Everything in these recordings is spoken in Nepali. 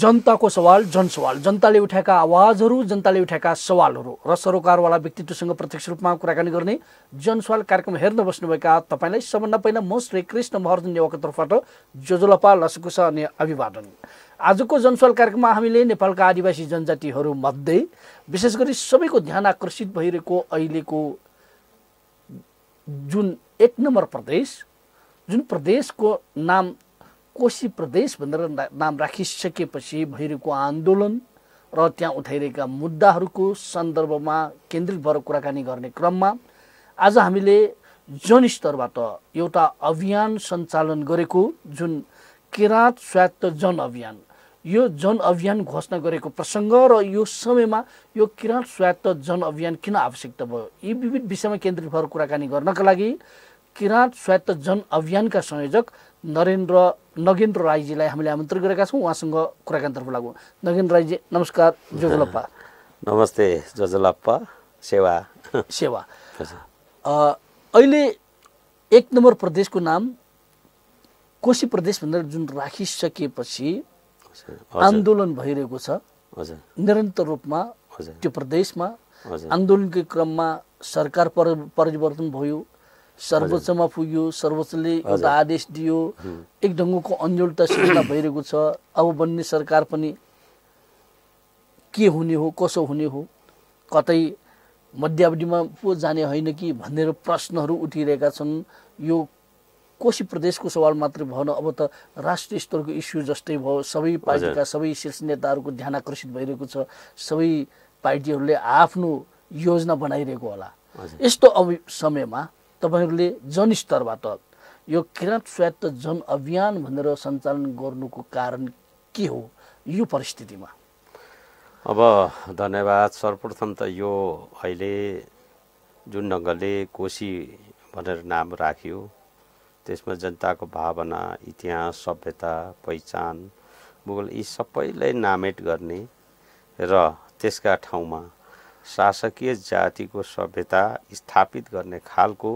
जनताको सवाल जनसवाल जनताले उठाएका आवाजहरू जनताले उठाएका सवालहरू र सरोकारवाला व्यक्तित्वसँग प्रत्यक्ष रूपमा कुराकानी गर्ने जनसवाल कार्यक्रम हेर्न बस्नुभएका तपाईँलाई सबभन्दा पहिला म श्री कृष्ण महर्जन नेवाको तर्फबाट जोजोलपा लसकुसा अनि अभिवादन आजको जनसवाल कार्यक्रममा हामीले नेपालका आदिवासी जनजातिहरूमध्ये विशेष गरी सबैको ध्यान आकर्षित भइरहेको अहिलेको जुन एक नम्बर प्रदेश जुन प्रदेशको नाम कोशी प्रदेश भनेर नाम राखिसकेपछि भइरहेको आन्दोलन र त्यहाँ उठाइरहेका मुद्दाहरूको सन्दर्भमा केन्द्रित भएर कुराकानी गर्ने क्रममा आज हामीले जनस्तरबाट एउटा अभियान सञ्चालन गरेको जुन किराँत स्वायत्त जन अभियान यो जन अभियान घोषणा गरेको प्रसङ्ग र यो समयमा यो किराँत स्वायत्त जन अभियान किन आवश्यकता भयो यी विविध विषयमा केन्द्रित भएर कुराकानी गर्नका लागि किराँत स्वायत्त जन अभियानका संयोजक नरेन्द्र नगेन्द्र राईजीलाई हामीले आमन्त्रण गरेका छौँ उहाँसँग कुराकानी कुराकानीतर्फ लागौँ नगेन्द्र राईजी नमस्कार जोजलप्पा नमस्ते जोजलप्पा सेवा सेवा अहिले एक नम्बर प्रदेशको नाम कोशी प्रदेश भनेर जुन राखिसकेपछि आन्दोलन भइरहेको छ निरन्तर रूपमा त्यो प्रदेशमा आन्दोलनकै क्रममा सरकार परिवर्तन भयो सर्वोच्चमा पुग्यो सर्वोच्चले एउटा आदेश दियो एक ढङ्गको अन्यलता सिर्जना भइरहेको छ अब बन्ने सरकार पनि के हुने हो कसो हुने हो कतै मध्यावधिमा पो जाने होइन कि भनेर प्रश्नहरू उठिरहेका छन् यो कोशी प्रदेशको सवाल मात्रै भएन अब त राष्ट्रिय स्तरको इस्यु जस्तै भयो सबै पार्टीका सबै शीर्ष नेताहरूको ध्यान आकर्षित भइरहेको छ सबै पार्टीहरूले आफ्नो योजना बनाइरहेको होला यस्तो अब समयमा तपाईँहरूले जनस्तरबाट यो किराँत स्वायत्त अभियान भनेर सञ्चालन गर्नुको कारण के हो यो परिस्थितिमा अब धन्यवाद सर्वप्रथम त यो अहिले जुन ढङ्गले कोशी भनेर नाम राख्यो त्यसमा जनताको भावना इतिहास सभ्यता पहिचान भूगोल यी सबैलाई नामेट गर्ने र त्यसका ठाउँमा शासकीय जातिको सभ्यता स्थापित गर्ने खालको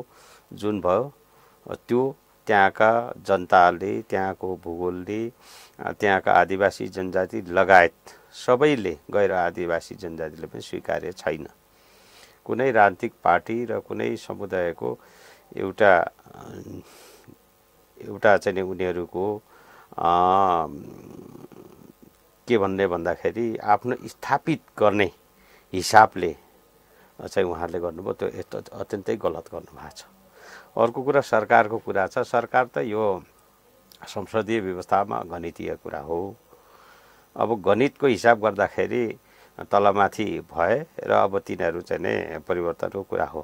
जुन भयो त्यो त्यहाँका जनताले त्यहाँको भूगोलले त्यहाँका आदिवासी जनजाति लगायत सबैले गएर आदिवासी जनजातिले पनि स्वीकार्य छैन कुनै राजनीतिक पार्टी र कुनै समुदायको एउटा एउटा चाहिँ उनीहरूको के भन्ने भन्दाखेरि आफ्नो स्थापित गर्ने हिसाबले चाहिँ उहाँहरूले गर्नुभयो त्यो यस्तो अत्यन्तै गलत गर्नुभएको छ अर्को कुरा सरकारको कुरा छ सरकार त यो संसदीय व्यवस्थामा गणितीय कुरा हो अब गणितको हिसाब गर्दाखेरि तलमाथि भए र अब तिनीहरू चाहिँ नै परिवर्तनको कुरा हो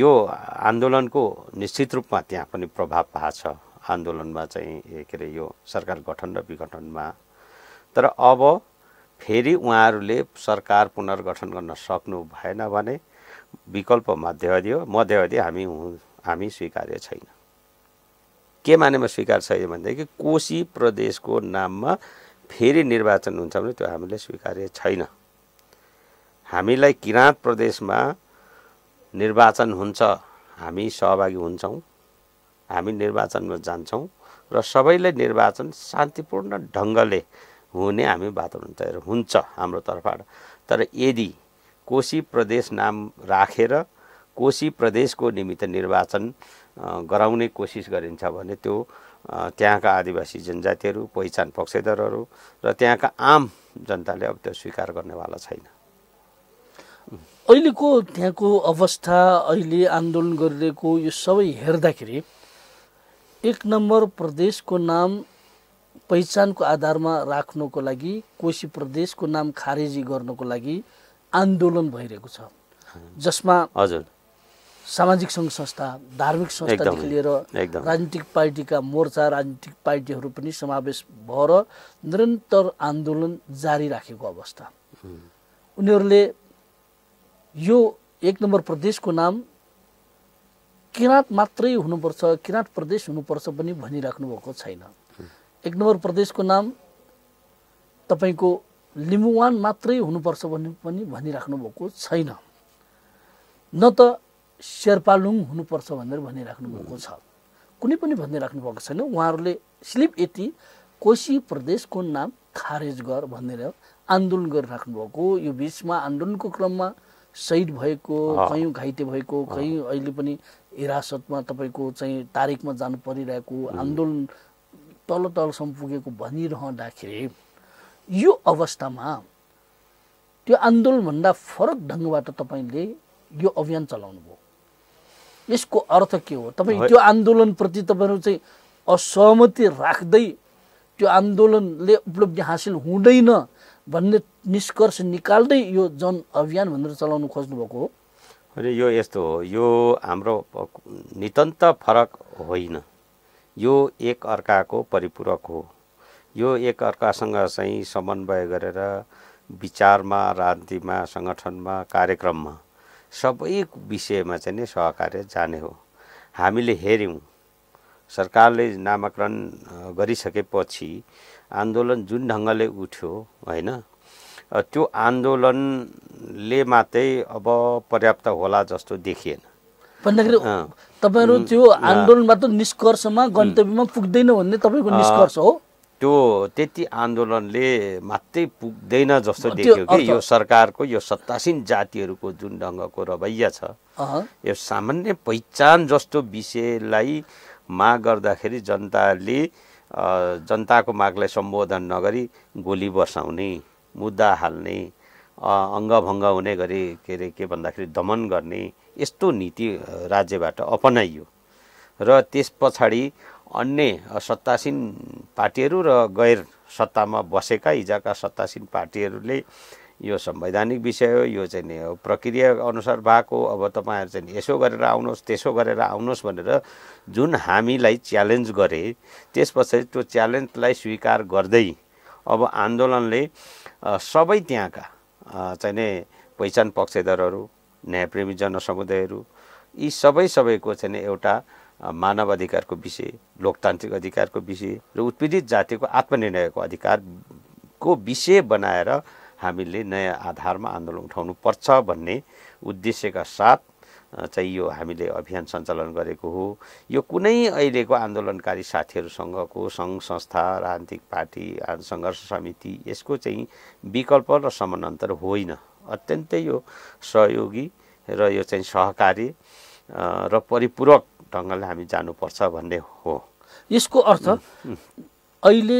यो आन्दोलनको निश्चित रूपमा त्यहाँ पनि प्रभाव भएको छ आन्दोलनमा चाहिँ के अरे यो सरकार गठन र विघटनमा तर अब फेरि उहाँहरूले सरकार पुनर्गठन गर्न सक्नु भएन भने विकल्प मध्यवधि हो मध्यवधि हामी हामी स्वीकार्य छैन के मानेमा स्वीकार छैन भनेदेखि कोशी प्रदेशको नाममा फेरि निर्वाचन हुन्छ भने त्यो हामीले स्वीकार्य छैन हामीलाई किराँत प्रदेशमा निर्वाचन हुन्छ हामी सहभागी हुन्छौँ हामी निर्वाचनमा जान्छौँ र सबैले निर्वाचन शान्तिपूर्ण ढङ्गले हुने हामी वातावरण तयार हुन्छ हाम्रो तर्फबाट तर यदि कोशी प्रदेश नाम राखेर कोशी प्रदेशको निमित्त निर्वाचन गराउने कोसिस गरिन्छ भने त्यो त्यहाँका आदिवासी जनजातिहरू पहिचान पक्षधरहरू र त्यहाँका आम जनताले अब त्यो स्वीकार गर्नेवाला छैन अहिलेको त्यहाँको अवस्था अहिले आन्दोलन गरिरहेको यो सबै हेर्दाखेरि एक नम्बर प्रदेशको नाम पहिचानको आधारमा राख्नको लागि कोशी प्रदेशको नाम खारेजी गर्नको लागि आन्दोलन भइरहेको छ जसमा हजुर सामाजिक सङ्घ संस्था धार्मिक संस्थादेखि लिएर राजनीतिक पार्टीका मोर्चा राजनीतिक पार्टीहरू पनि समावेश भएर निरन्तर आन्दोलन जारी राखेको अवस्था उनीहरूले यो एक नम्बर प्रदेशको नाम किराँत मात्रै हुनुपर्छ किराँत प्रदेश हुनुपर्छ पनि भनिराख्नु भएको छैन एक नम्बर प्रदेशको नाम तपाईँको लिम्बुवान मात्रै हुनुपर्छ भन्ने पनि भनिराख्नु भएको छैन न त शेर्पालुङ हुनुपर्छ भनेर भनिराख्नु भएको छ कुनै पनि भनिराख्नु भएको छैन उहाँहरूले स्लिप यति कोशी प्रदेशको नाम खारेज गर भनेर आन्दोलन गरिराख्नु भएको यो बिचमा आन्दोलनको क्रममा सहिद भएको कहीँ घाइते भएको कहीँ अहिले पनि हिरासतमा तपाईँको चाहिँ तारिकमा जानु परिरहेको आन्दोलन तल तलसम्म पुगेको भनिरहँदाखेरि यो अवस्थामा त्यो आन्दोलनभन्दा फरक ढङ्गबाट तपाईँले यो अभियान चलाउनु भयो यसको अर्थ के हो तपाईँ त्यो आन्दोलनप्रति तपाईँहरू चाहिँ असहमति राख्दै त्यो आन्दोलनले उपलब्धि हासिल हुँदैन भन्ने निष्कर्ष निकाल्दै यो जन अभियान भनेर चलाउनु खोज्नुभएको हो अरे यो यस्तो हो यो हाम्रो नितन्त फरक होइन यो एक अर्काको परिपूरक हो यो एक अर्कासँग चाहिँ समन्वय गरेर विचारमा राजनीतिमा सङ्गठनमा कार्यक्रममा सबै विषयमा चाहिँ नै सहकार्य जाने हो हामीले हेऱ्यौँ सरकारले नामाकरण गरिसकेपछि आन्दोलन जुन ढङ्गले उठ्यो होइन त्यो आन्दोलनले मात्रै अब पर्याप्त होला जस्तो देखिएन तपाईँहरू त्यो आन्दोलनबाट निष्कर्षमा गन्तव्यमा पुग्दैन भन्ने तपाईँको निष्कर्ष हो त्यो त्यति आन्दोलनले मात्रै पुग्दैन जस्तो देख्यो कि यो सरकारको यो सत्तासीन जातिहरूको जुन ढङ्गको रवैया छ यो सामान्य पहिचान जस्तो विषयलाई माग गर्दाखेरि जनताले जनताको मागलाई सम्बोधन नगरी गोली बसाउने मुद्दा हाल्ने अङ्गभङ्ग हुने गरी के अरे के भन्दाखेरि दमन गर्ने यस्तो नीति राज्यबाट अपनाइयो र त्यस पछाडि अन्य सत्तासीन पार्टीहरू र गैर सत्तामा बसेका हिजाका सत्तासीन पार्टीहरूले यो संवैधानिक विषय हो यो चाहिँ नि प्रक्रिया अनुसार भएको अब तपाईँहरू चाहिँ यसो गरेर आउनुहोस् त्यसो गरेर आउनुहोस् भनेर जुन हामीलाई च्यालेन्ज गरे त्यस पछाडि त्यो च्यालेन्जलाई स्वीकार गर्दै अब आन्दोलनले सबै त्यहाँका चाहिँ नै पहिचान पक्षधरहरू न्यायप्रेमी जनसमुदायहरू यी सबै सबैको चाहिँ एउटा मानव अधिकारको विषय लोकतान्त्रिक अधिकारको विषय र उत्पीडित जातिको आत्मनिर्णयको अधिकारको विषय बनाएर हामीले नयाँ आधारमा आन्दोलन उठाउनु पर्छ भन्ने उद्देश्यका साथ चाहिँ यो हामीले अभियान सञ्चालन गरेको हो यो कुनै अहिलेको आन्दोलनकारी साथीहरूसँगको सङ्घ संस्था राजनीतिक पार्टी सङ्घर्ष समिति यसको चाहिँ विकल्प र समानान्तर होइन अत्यन्तै यो सहयोगी र यो चाहिँ सहकारी र परिपूरक ढङ्गले हामी जानुपर्छ भन्ने हो यसको अर्थ अहिले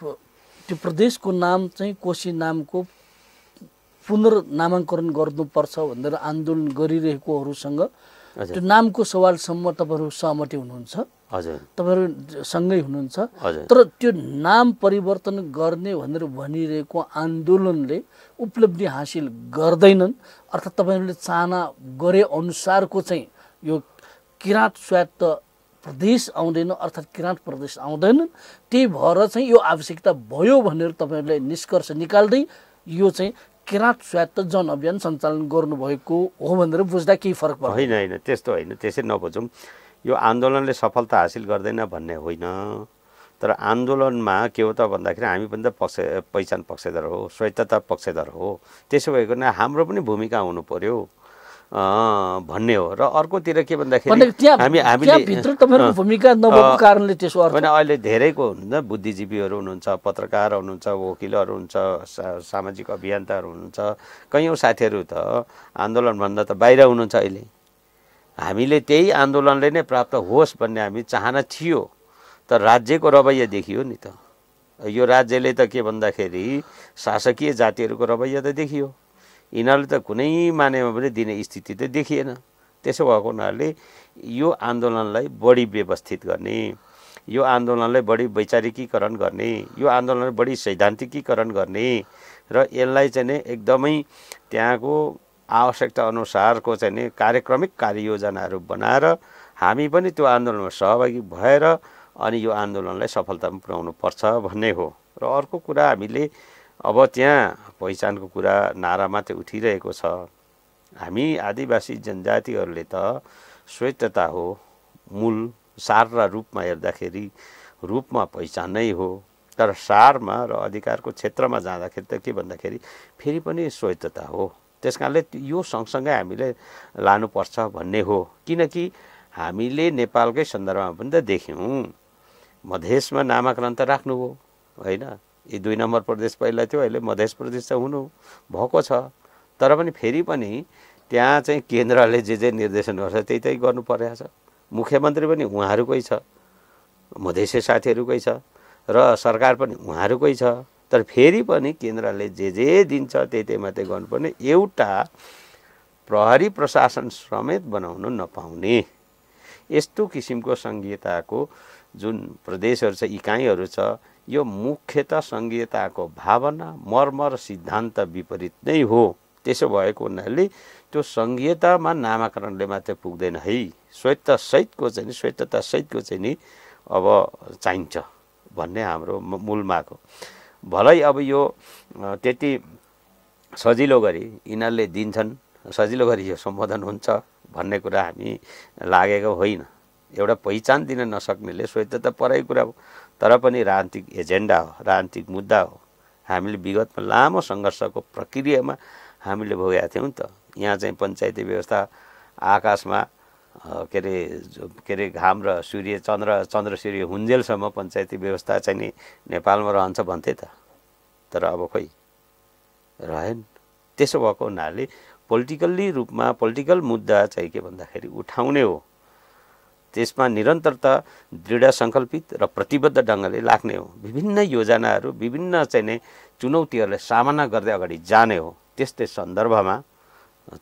त्यो प्रदेशको नाम चाहिँ कोशी नामको पुनर्नामाङ्करण गर्नुपर्छ भनेर आन्दोलन गरिरहेकोहरूसँग त्यो नामको सवालसम्म तपाईँहरू सहमति हुनुहुन्छ हजुर तपाईँहरू सँगै हुनुहुन्छ तर त्यो नाम परिवर्तन गर्ने भनेर भनिरहेको आन्दोलनले उपलब्धि हासिल गर्दैनन् अर्थात् तपाईँहरूले चाहना गरे अनुसारको चाहिँ यो किराँत स्वायत्त प्रदेश आउँदैन अर्थात् किराँत प्रदेश आउँदैनन् त्यही भएर चाहिँ यो आवश्यकता भयो भनेर तपाईँहरूले निष्कर्ष निकाल्दै यो चाहिँ किराँत स्वायत्त अभियान सञ्चालन गर्नुभएको हो भनेर बुझ्दा केही फरक पर्छ होइन होइन त्यस्तो होइन त्यसै नबुझौँ यो आन्दोलनले सफलता हासिल गर्दैन भन्ने होइन तर आन्दोलनमा के हो त भन्दाखेरि हामी पनि त पक्ष पहिचान पक्षधर हो स्वायत्तता पक्षधर हो त्यसो भएको हाम्रो पनि भूमिका हुनु पऱ्यो भन्ने हो र अर्कोतिर के भन्दाखेरि हामी हामीले भूमिका नभएको कारणले त्यसो होइन अहिले धेरैको हुनुहुन्छ बुद्धिजीवीहरू हुनुहुन्छ पत्रकार हुनुहुन्छ वकिलहरू हुनुहुन्छ सामाजिक अभियन्ताहरू हुनुहुन्छ कैयौँ साथीहरू त आन्दोलनभन्दा त बाहिर हुनुहुन्छ अहिले हामीले त्यही आन्दोलनले नै प्राप्त होस् भन्ने हामी चाहना थियो तर राज्यको रवैया देखियो नि त यो राज्यले त के भन्दाखेरि शासकीय जातिहरूको रवैया त देखियो यिनीहरूले त कुनै मानेमा पनि दिने स्थिति त देखिएन त्यसो भएको हुनाले यो आन्दोलनलाई बढी व्यवस्थित गर्ने यो आन्दोलनलाई बढी वैचारिकीकरण गर्ने यो आन्दोलनलाई बढी सैद्धान्तिकीकरण गर्ने र यसलाई चाहिँ एकदमै त्यहाँको आवश्यकता अनुसारको चाहिँ कार्यक्रमिक कार्ययोजनाहरू बनाएर हामी पनि त्यो आन्दोलनमा सहभागी भएर अनि यो आन्दोलनलाई सफलतामा पुर्याउनु पर्छ भन्ने हो र अर्को कुरा हामीले अब त्यहाँ पहिचानको कुरा नारा मात्रै उठिरहेको छ हामी आदिवासी जनजातिहरूले त स्वेच्छता हो मूल सार र रूपमा हेर्दाखेरि रूपमा पहिचान नै हो तर सारमा र अधिकारको क्षेत्रमा जाँदाखेरि त के भन्दाखेरि फेरि पनि स्वेच्छता हो त्यस कारणले यो सँगसँगै हामीले लानुपर्छ भन्ने हो किनकि हामीले नेपालकै सन्दर्भमा पनि त देख्यौँ मधेसमा नामाकरण त राख्नुभयो होइन यी दुई नम्बर प्रदेश पहिला थियो अहिले मध्य प्रदेश त हुनु भएको छ तर पनि फेरि पनि त्यहाँ चाहिँ केन्द्रले जे जे निर्देशन गर्छ त्यही त्यही गर्नु परेको छ मुख्यमन्त्री पनि उहाँहरूकै छ मधेसी साथीहरूकै छ र सरकार पनि उहाँहरूकै छ तर फेरि पनि केन्द्रले जे जे दिन्छ त्यही त्यही मात्रै गर्नुपर्ने एउटा प्रहरी प्रशासन समेत बनाउन नपाउने यस्तो किसिमको सङ्घीयताको जुन प्रदेशहरू छ इकाइहरू छ यो मुख्यत सङ्घीयताको भावना मर्म र सिद्धान्त विपरीत नै हो त्यसो भएको हुनाले त्यो सङ्घीयतामा नामाकरणले मात्रै पुग्दैन है सहितको चाहिँ नि सहितको चाहिँ नि अब चाहिन्छ भन्ने हाम्रो मूलमाको हो भलै अब यो त्यति सजिलो गरी यिनीहरूले दिन्छन् सजिलो गरी यो सम्बोधन हुन्छ भन्ने कुरा हामी लागेको होइन एउटा पहिचान दिन नसक्नेले स्वेच्छता परेको परै कुरा तर पनि राजनीतिक एजेन्डा हो राजनीतिक मुद्दा हो हामीले विगतमा लामो सङ्घर्षको प्रक्रियामा हामीले भोगेका थियौँ त यहाँ चाहिँ पञ्चायती व्यवस्था आकाशमा के अरे के अरे घाम र सूर्य चन्द्र चन्द्र सूर्य हुन्जेलसम्म पञ्चायती व्यवस्था चाहिँ नि नेपालमा रहन्छ भन्थे त तर अब खोइ रहेन त्यसो भएको हुनाले पोलिटिकल्ली रूपमा पोलिटिकल मुद्दा चाहिँ के भन्दाखेरि उठाउने हो त्यसमा निरन्तरता दृढ सङ्कल्पित र प्रतिबद्ध ढङ्गले लाग्ने हो विभिन्न योजनाहरू विभिन्न चाहिँ नै चुनौतीहरूलाई सामना गर्दै अगाडि जाने हो त्यस्तै सन्दर्भमा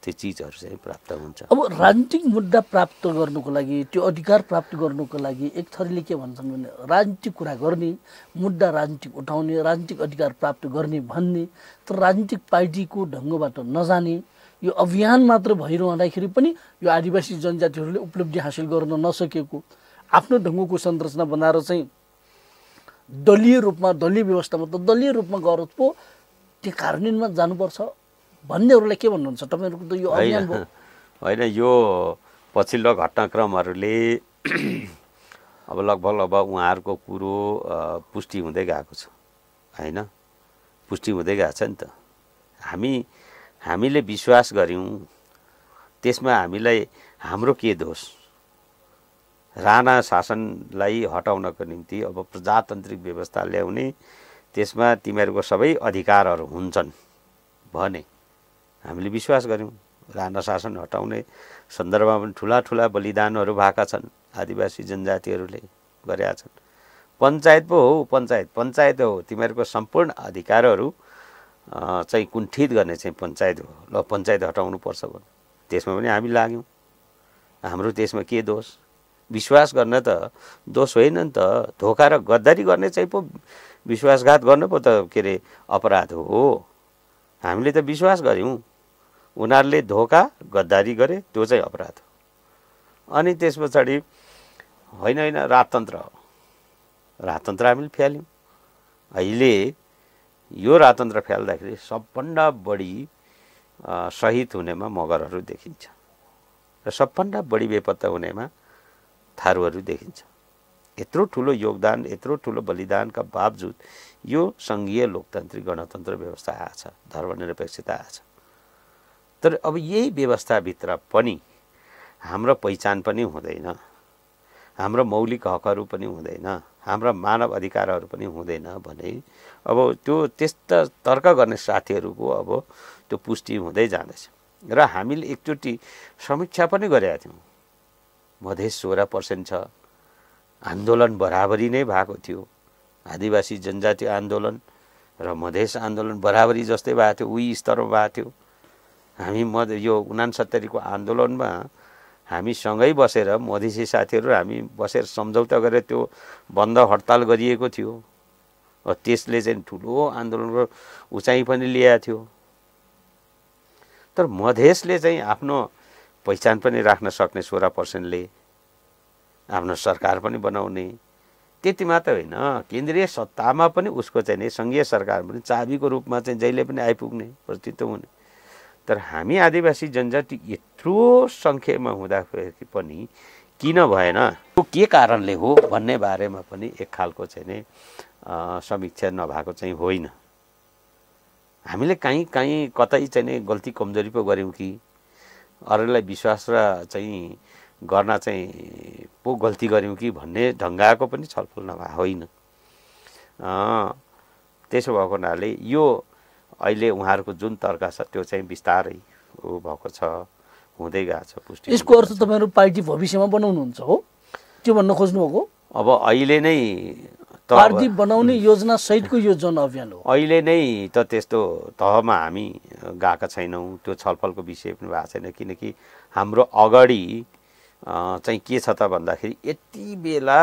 त्यो चिजहरू चाहिँ प्राप्त हुन्छ अब राजनीतिक मुद्दा प्राप्त गर्नुको लागि त्यो अधिकार प्राप्त गर्नुको लागि एक थरीले के भन्छन् भने राजनीतिक कुरा गर्ने मुद्दा राजनीतिक उठाउने राजनीतिक अधिकार प्राप्त गर्ने भन्ने तर राजनीतिक पार्टीको ढङ्गबाट नजाने यो अभियान मात्र भइरहँदाखेरि पनि यो आदिवासी जनजातिहरूले उपलब्धि हासिल गर्न नसकेको आफ्नो ढङ्गको संरचना बनाएर चाहिँ दलीय रूपमा दलीय व्यवस्थामा त दलीय रूपमा गएर पो त्यो कार्यान्वयनमा जानुपर्छ भन्नेहरूलाई के भन्नुहुन्छ तपाईँहरूको त यो अभियान होइन यो पछिल्लो घटनाक्रमहरूले अब लगभग लगभग उहाँहरूको कुरो पुष्टि हुँदै गएको छ होइन पुष्टि हुँदै गएको छ नि त हामी हामीले विश्वास गऱ्यौँ त्यसमा हामीलाई हाम्रो के दोष राणा शासनलाई हटाउनको निम्ति अब प्रजातान्त्रिक व्यवस्था ल्याउने त्यसमा तिमीहरूको सबै अधिकारहरू हुन्छन् भने हामीले विश्वास गऱ्यौँ राणा शासन हटाउने सन्दर्भमा पनि ठुला ठुला बलिदानहरू भएका छन् आदिवासी जनजातिहरूले गरेका छन् पञ्चायत पो हो पञ्चायत पञ्चायत हो तिमीहरूको सम्पूर्ण अधिकारहरू चाहिँ कुण्ठित गर्ने चाहिँ पञ्चायत हो ल पञ्चायत हटाउनुपर्छ भन्नु त्यसमा पनि हामी लाग्यौँ हाम्रो त्यसमा के दोष विश्वास गर्न त दोष होइन नि त धोका र गद्दारी गर्ने चाहिँ पो विश्वासघात गर्नु पो त के अरे अपराध हो हामीले त विश्वास गऱ्यौँ उनीहरूले धोका गद्दारी गरे त्यो चाहिँ अपराध हो अनि त्यस पछाडि होइन होइन राजतन्त्र हो राजतन्त्र हामीले फ्याल्यौँ अहिले यो रातन्त्र फ्याल्दाखेरि सबभन्दा बढी सहित हुनेमा मगरहरू देखिन्छ र सबभन्दा बढी बेपत्ता हुनेमा थारूहरू देखिन्छ यत्रो ठुलो योगदान यत्रो ठुलो बलिदानका बावजुद यो सङ्घीय लोकतान्त्रिक गणतन्त्र व्यवस्था आएछ धर्मनिरपेक्षता आएछ तर अब यही व्यवस्थाभित्र पनि हाम्रो पहिचान पनि हुँदैन हाम्रो मौलिक हकहरू पनि हुँदैन हाम्रा मानव अधिकारहरू पनि हुँदैन भने अब त्यो त्यस्ता तर्क गर्ने साथीहरूको अब त्यो पुष्टि हुँदै जाँदैछ र हामीले एकचोटि समीक्षा पनि गरेका थियौँ मधेस सोह्र पर्सेन्ट छ आन्दोलन बराबरी नै भएको थियो आदिवासी जनजाति आन्दोलन र मधेस आन्दोलन बराबरी जस्तै भएको थियो उही स्तरमा भएको थियो हामी मध यो उनासत्तरीको आन्दोलनमा हामी सँगै बसेर मधेसी साथीहरू हामी बसेर सम्झौता गरेर त्यो बन्द हडताल गरिएको थियो त्यसले चाहिँ ठुलो आन्दोलनको उचाइ पनि ल्याएको थियो तर मधेसले चाहिँ आफ्नो पहिचान पनि राख्न सक्ने सोह्र पर्सेन्टले आफ्नो सरकार पनि बनाउने त्यति मात्र होइन केन्द्रीय सत्तामा पनि उसको चाहिँ नि सङ्घीय सरकार पनि चाबीको रूपमा चाहिँ जहिले पनि आइपुग्ने प्रतित्व हुने तर हामी आदिवासी जनजाति यत्रो सङ्ख्यामा हुँदाखेरि पनि किन भएन त्यो के कारणले हो भन्ने बारेमा पनि एक खालको चाहिँ नि समीक्षा नभएको चाहिँ होइन हामीले काहीँ काहीँ कतै चाहिँ नि गल्ती कमजोरी पो गऱ्यौँ कि अरूलाई विश्वास र चाहिँ गर्न चाहिँ पो गल्ती गऱ्यौँ कि भन्ने ढङ्गाको पनि छलफल नभए होइन त्यसो भएको हुनाले यो अहिले उहाँहरूको जुन तर्क छ त्यो चाहिँ बिस्तारै भएको छ हुँदै गएको छ पुष्टि यसको अर्थ तपाईँहरू पार्टी भविष्यमा बनाउनुहुन्छ हो त्यो भन्न खोज्नुभएको अब अहिले नै पार्टी बनाउने योजना सहितको यो जन अभियान हो अहिले नै त त्यस्तो तहमा हामी गएका छैनौँ त्यो छलफलको विषय पनि भएको छैन किनकि हाम्रो अगाडि चाहिँ के छ त भन्दाखेरि यति बेला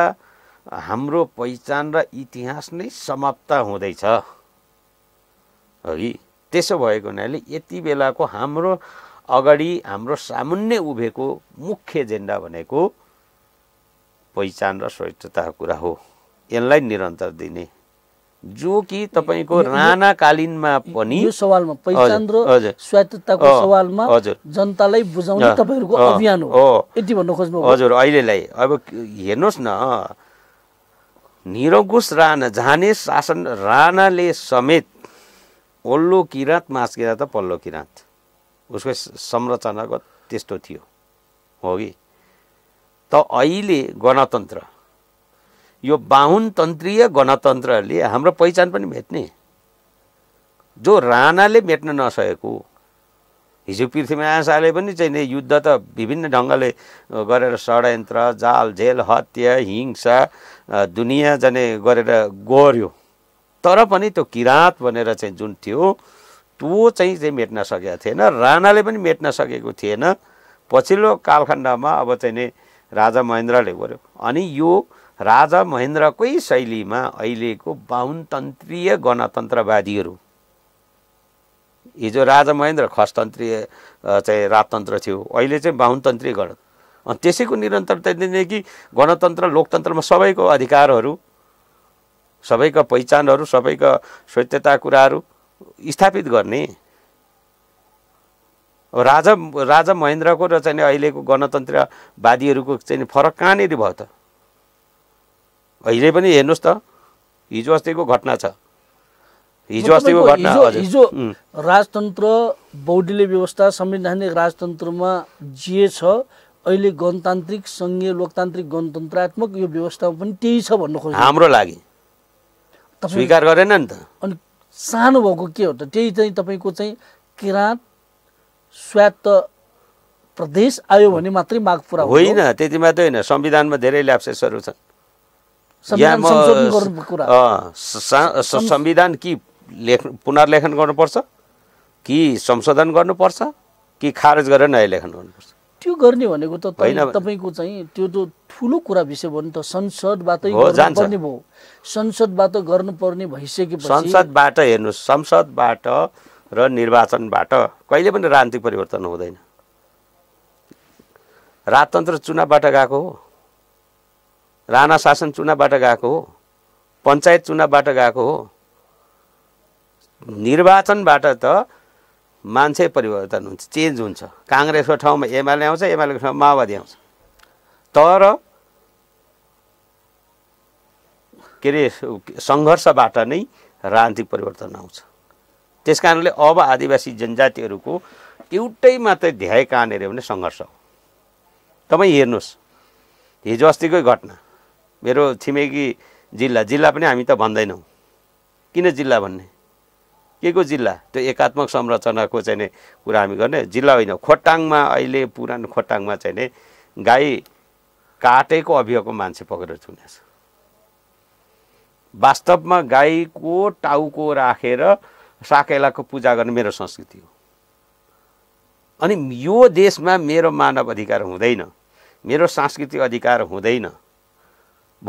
हाम्रो पहिचान र इतिहास नै समाप्त हुँदैछ हो कि त्यसो भएको हुनाले यति बेलाको हाम्रो अगाडि हाम्रो सामान्य उभेको मुख्य एजेन्डा भनेको पहिचान र स्वच्छताको कुरा हो यसलाई निरन्तर दिने जो कि तपाईँको राणाकालीनमा पनि यो सवालमा पहिचान र स्वायत्तताको सवालमा हजुर जनतालाई बुझाउने तपाईँहरूको अभियान हो यति भन्न खोज्नु हजुर अहिलेलाई अब हेर्नुहोस् न निरङ्कुश राणा जाने शासन राणाले समेत ओल्लो किराँत मास किराँत पल्लो किराँत उसको संरचनागत त्यस्तो थियो हो कि त अहिले गणतन्त्र यो बाहुनतन्त्रीय गणतन्त्रले हाम्रो पहिचान पनि भेट्ने जो राणाले मेट्न नसकेको हिजो पृथ्वी शाहले पनि चाहिँ युद्ध त विभिन्न ढङ्गले गरेर षड्यन्त्र जाल झेल हत्या हिंसा दुनियाँ जाने गरेर गऱ्यो तर पनि त्यो किराँत भनेर चाहिँ जुन थियो त्यो चाहिँ चाहिँ मेट्न सकेको थिएन राणाले पनि मेट्न सकेको थिएन पछिल्लो कालखण्डमा अब चाहिँ नै राजा महेन्द्रले गर्यो अनि यो राजा महेन्द्रकै शैलीमा अहिलेको बाहुनतन्त्रीय गणतन्त्रवादीहरू हिजो राजा महेन्द्र खसतन्त्रीय चाहिँ राजतन्त्र थियो अहिले चाहिँ बाहुनतन्त्रीय गण अनि त्यसैको निरन्तरता दिने कि गणतन्त्र लोकतन्त्रमा सबैको अधिकारहरू सबैका पहिचानहरू सबैका स्वतन्त्रता कुराहरू स्थापित गर्ने राजा राजा महेन्द्रको र चाहिँ अहिलेको गणतन्त्रवादीहरूको चाहिँ फरक कहाँनिर भयो त अहिले पनि हेर्नुहोस् त हिजो अस्तिको घटना छ हिजो अस्तिको घटना हिजो राजतन्त्र बौद्धले व्यवस्था संवैधानिक राजतन्त्रमा जे छ अहिले गणतान्त्रिक सङ्घीय लोकतान्त्रिक गणतन्त्रात्मक यो व्यवस्था पनि त्यही छ भन्नु खोज्छ हाम्रो लागि स्वीकार गरेन नि त अनि सानो भएको के हो त त्यही चाहिँ तपाईँको चाहिँ किराँत स्वायत्त प्रदेश आयो भने मात्रै माग पुरा होइन त्यति मात्रै होइन संविधानमा धेरै ल्याप्सेसहरू छन् संविधान कि लेख पुनर्लेखन गर्नुपर्छ कि संशोधन गर्नुपर्छ कि खारेज गरेर नयाँ लेखन गर्नुपर्छ त्यो गर्ने भनेको त तपाईँको चाहिँ त्यो त ठुलो कुरा विषय भयो नि त संसदबाटै गर्नुपर्ने भयो संसदबाट गर्नुपर्ने भइसके संसदबाट हेर्नुहोस् संसदबाट र निर्वाचनबाट कहिले पनि राजनीतिक परिवर्तन हुँदैन राजतन्त्र चुनावबाट गएको हो राणा शासन चुनावबाट गएको हो पञ्चायत चुनावबाट गएको हो निर्वाचनबाट त मान्छे परिवर्तन हुन्छ चेन्ज हुन्छ काङ्ग्रेसको ठाउँमा एमाले आउँछ एमालेको ठाउँमा माओवादी आउँछ तर के अरे सङ्घर्षबाट नै राजनीतिक परिवर्तन आउँछ त्यस कारणले अब आदिवासी जनजातिहरूको एउटै मात्रै ध्याय कहाँनिर भने सङ्घर्ष हो तपाईँ हेर्नुहोस् हिजो अस्तिकै घटना मेरो छिमेकी जिल्ला जिल्ला पनि हामी त भन्दैनौँ किन जिल्ला भन्ने के को जिल्ला त्यो एकात्मक संरचनाको चाहिँ नै कुरा हामी गर्ने जिल्ला होइन खोटाङमा अहिले पुरानो खोटाङमा चाहिँ नै गाई काटेको अभियोगको मान्छे पक्रेर चुनेछ वास्तवमा गाईको टाउको राखेर साकेलाको पूजा गर्ने मेरो संस्कृति हो अनि यो देशमा मेरो मानव अधिकार हुँदैन मेरो सांस्कृतिक अधिकार हुँदैन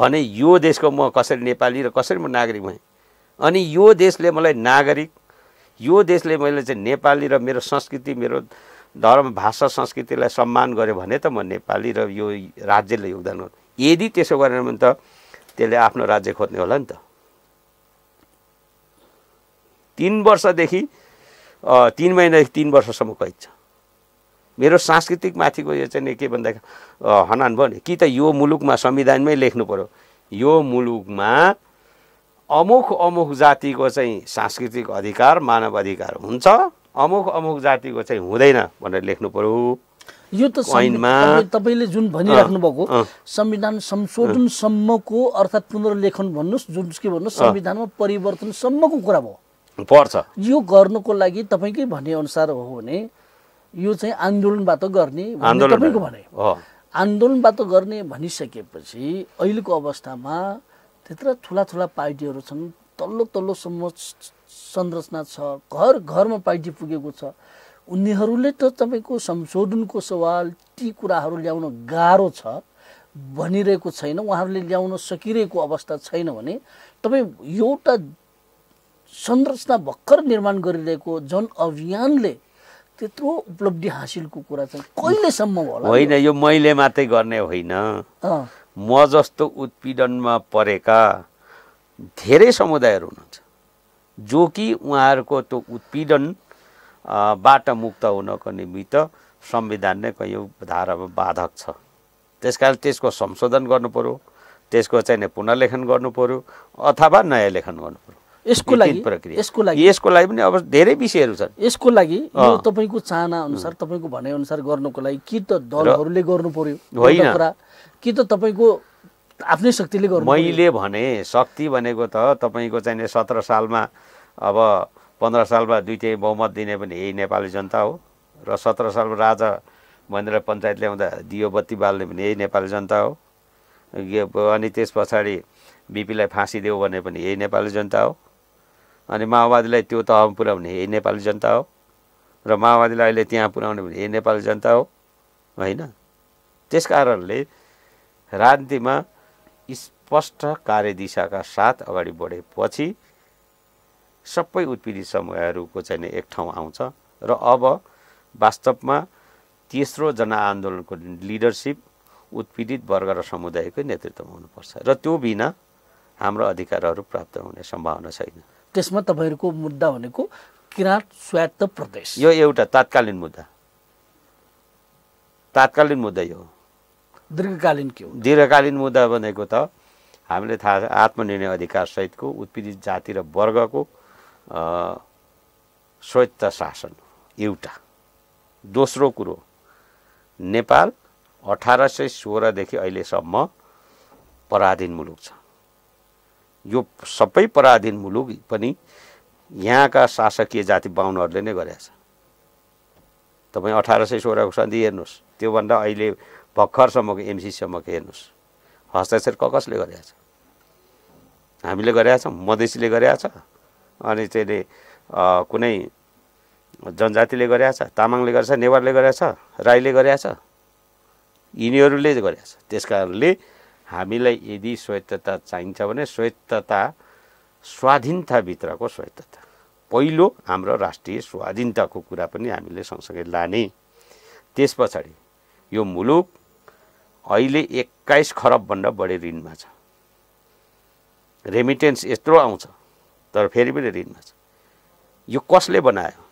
भने यो देशको म कसरी नेपाली र कसरी म नागरिक भएँ अनि यो देशले मलाई नागरिक यो देशले मैले चाहिँ नेपाली र मेरो संस्कृति मेरो धर्म भाषा संस्कृतिलाई सम्मान गऱ्यो भने त म नेपाली र यो राज्यले योगदान गर्नु यदि त्यसो गरेन भने त त्यसले आफ्नो राज्य खोज्ने होला नि त तिन वर्षदेखि तिन महिनादेखि तिन वर्षसम्म कैद छ मेरो सांस्कृतिक माथिको यो चाहिँ के भन्दाखेरि हनान भयो नि कि त यो मुलुकमा संविधानमै लेख्नु पऱ्यो यो मुलुकमा अमुख अमुख जातिको चाहिँ सांस्कृतिक अधिकार मानव अधिकार हुन्छ अमुख अमुख जातिको चाहिँ हुँदैन भनेर लेख्नु पर्यो यो त तपाईँले जुन भनिराख्नु भएको संविधान संशोधनसम्मको अर्थात् पुनर्लेखन भन्नुहोस् जुन के भन्नुहोस् संविधानमा परिवर्तनसम्मको कुरा भयो पर्छ यो गर्नुको लागि तपाईँकै अनुसार हो भने यो चाहिँ आन्दोलनबाट गर्ने तपाईँको भने आन्दोलनबाट गर्ने भनिसकेपछि अहिलेको अवस्थामा त्यत्र ठुला ठुला पार्टीहरू छन् तल्लो तल्लोसम्म संरचना छ घर घरमा पार्टी पुगेको छ उनीहरूले त तपाईँको संशोधनको सवाल ती कुराहरू ल्याउन गाह्रो छ भनिरहेको छैन उहाँहरूले ल्याउन सकिरहेको अवस्था छैन भने तपाईँ एउटा संरचना भर्खर निर्माण गरिरहेको जन अभियानले त्यत्रो उपलब्धि हासिलको कुरा चाहिँ कहिलेसम्म होला होइन यो मैले मात्रै गर्ने होइन म जस्तो उत्पीडनमा परेका धेरै समुदायहरू हुनुहुन्छ जो कि उहाँहरूको त्यो उत्पीडनबाट मुक्त हुनको निमित्त संविधान नै कयौँ धारामा बाधक छ त्यस कारण त्यसको संशोधन गर्नुपऱ्यो त्यसको चाहिँ पुनर्लेखन गर्नुपऱ्यो अथवा नयाँ लेखन गर्नुपऱ्यो यसको लागि प्रक्रिया यसको लागि यसको लागि पनि अब धेरै विषयहरू छन् यसको लागि तपाईँको चाहना अनुसार तपाईँको भनाइअनुसार गर्नुको लागि कि त दलहरूले गर्नु पर्यो होइन कि त तपाईँको आफ्नै शक्तिले गर्नु मैले भने शक्ति भनेको त तपाईँको चाहिँ सत्र सालमा अब पन्ध्र सालमा दुइटै बहुमत दिने पनि यही नेपाली जनता हो र सत्र सालमा राजा महेन्द्र पञ्चायत ल्याउँदा दियो बत्ती बाल्ने पनि यही नेपाली जनता हो अनि त्यस पछाडि बिपीलाई फाँसी देऊ भने पनि यही नेपाली जनता हो अनि माओवादीलाई त्यो तहमा पुर्याउने यही नेपाली जनता हो र माओवादीलाई अहिले त्यहाँ पुर्याउने भने यही नेपाली जनता हो होइन त्यस कारणले राजनीतिमा स्पष्ट कार्यदिशाका साथ अगाडि बढेपछि सबै उत्पीडित समूहहरूको चाहिँ एक ठाउँ आउँछ र अब वास्तवमा तेस्रो जनआन्दोलनको लिडरसिप उत्पीडित वर्ग र समुदायकै नेतृत्वमा हुनुपर्छ र त्यो बिना हाम्रो अधिकारहरू प्राप्त हुने सम्भावना छैन त्यसमा तपाईँहरूको मुद्दा भनेको किराँत स्वायत्त प्रदेश यो एउटा तात्कालीन मुद्दा तात्कालीन मुद्दा यो दीर्घकालीन के हो दीर्घकालीन मुद्दा भनेको त हामीले थाहा छ आत्मनिर्णय अधिकारसहितको उत्पीडित जाति र वर्गको स्वायत्त शासन एउटा दोस्रो कुरो नेपाल अठार सय सोह्रदेखि अहिलेसम्म पराधीन मुलुक छ यो सबै पराधीन मुलुक पनि यहाँका शासकीय जाति बाहुनहरूले नै गरेका छ तपाईँ अठार सय सोह्रको सन्धि हेर्नुहोस् त्योभन्दा अहिले भर्खरसम्मको एमसिसम्मको हेर्नुहोस् हस्ताक्षर ककसले गरेका छ हामीले गरेका छौँ मधेसीले गरेका छ अनि त्यसले कुनै जनजातिले गरेका छ तामाङले गरेछ नेवारले गरेछ राईले गरेछ यिनीहरूले गरेछ त्यस कारणले हामीलाई यदि स्वायत्तता चाहिन्छ भने स्वायत्तता स्वाधीनताभित्रको स्वायत्तता पहिलो हाम्रो राष्ट्रिय स्वाधीनताको कुरा पनि हामीले सँगसँगै लाने त्यस पछाडि यो मुलुक अहिले एक्काइस खरबभन्दा बढी ऋणमा छ रेमिटेन्स यत्रो आउँछ तर फेरि पनि ऋणमा छ यो कसले बनायो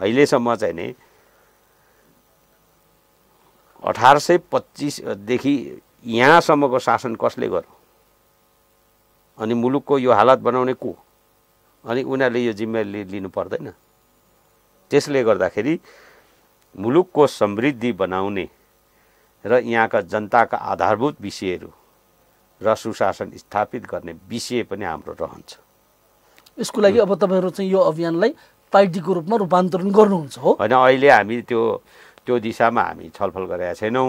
अहिलेसम्म चाहिँ नि अठार सय पच्चिसदेखि यहाँसम्मको शासन कसले गर्यो अनि मुलुकको यो हालत बनाउने को अनि उनीहरूले यो जिम्मेवारी लिनु पर्दैन त्यसले गर्दाखेरि मुलुकको समृद्धि बनाउने र यहाँका जनताका आधारभूत विषयहरू र सुशासन स्थापित गर्ने विषय पनि हाम्रो रहन्छ यसको लागि अब तपाईँहरू चाहिँ यो अभियानलाई पार्टीको रूपमा रूपान्तरण गर्नुहुन्छ हो होइन अहिले हामी त्यो त्यो दिशामा हामी छलफल गरेका छैनौँ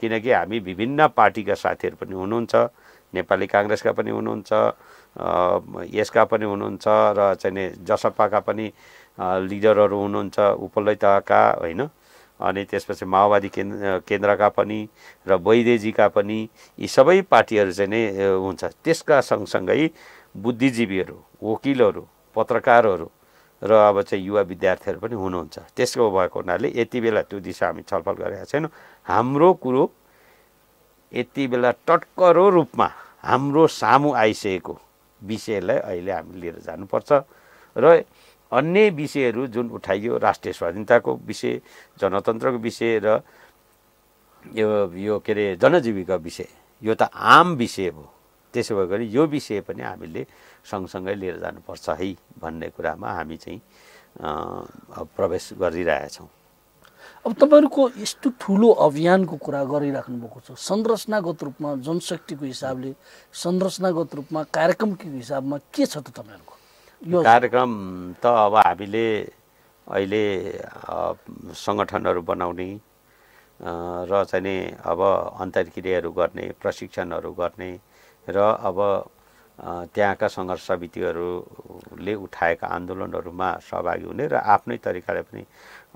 किनकि हामी विभिन्न पार्टीका साथीहरू पनि हुनुहुन्छ नेपाली काङ्ग्रेसका पनि हुनुहुन्छ यसका पनि हुनुहुन्छ र चाहिँ जसपाका पनि लिडरहरू हुनुहुन्छ उपलब्धका होइन अनि त्यसपछि माओवादी केन्द्र केन्द्रका पनि र वैदेजीका पनि यी सबै पार्टीहरू चाहिँ नै हुन्छ त्यसका सँगसँगै बुद्धिजीवीहरू वकिलहरू पत्रकारहरू र अब चाहिँ युवा विद्यार्थीहरू पनि हुनुहुन्छ त्यसको भएको हुनाले यति बेला त्यो दिशा हामी छलफल गरेका छैनौँ हाम्रो कुरो यति बेला टटकरो रूपमा हाम्रो सामु आइसकेको विषयलाई अहिले हामी लिएर जानुपर्छ र अन्य विषयहरू जुन उठाइयो राष्ट्रिय स्वाधीनताको विषय जनतन्त्रको विषय र यो यो के अरे जनजीविका विषय यो त आम विषय हो त्यसो भए गरी यो विषय पनि हामीले सँगसँगै लिएर जानुपर्छ है भन्ने कुरामा हामी चाहिँ प्रवेश गरिरहेछौँ अब तपाईँहरूको यस्तो ठुलो अभियानको कुरा गरिराख्नु भएको छ संरचनागत रूपमा जनशक्तिको हिसाबले संरचनागत रूपमा कार्यक्रमको हिसाबमा के छ त तपाईँहरूको यो कार्यक्रम त अब हामीले अहिले सङ्गठनहरू बनाउने र चाहिँ नि अब अन्तर्क्रियाहरू गर्ने प्रशिक्षणहरू गर्ने र अब त्यहाँका सङ्घर्ष समितिहरूले उठाएका आन्दोलनहरूमा सहभागी हुने र आफ्नै तरिकाले पनि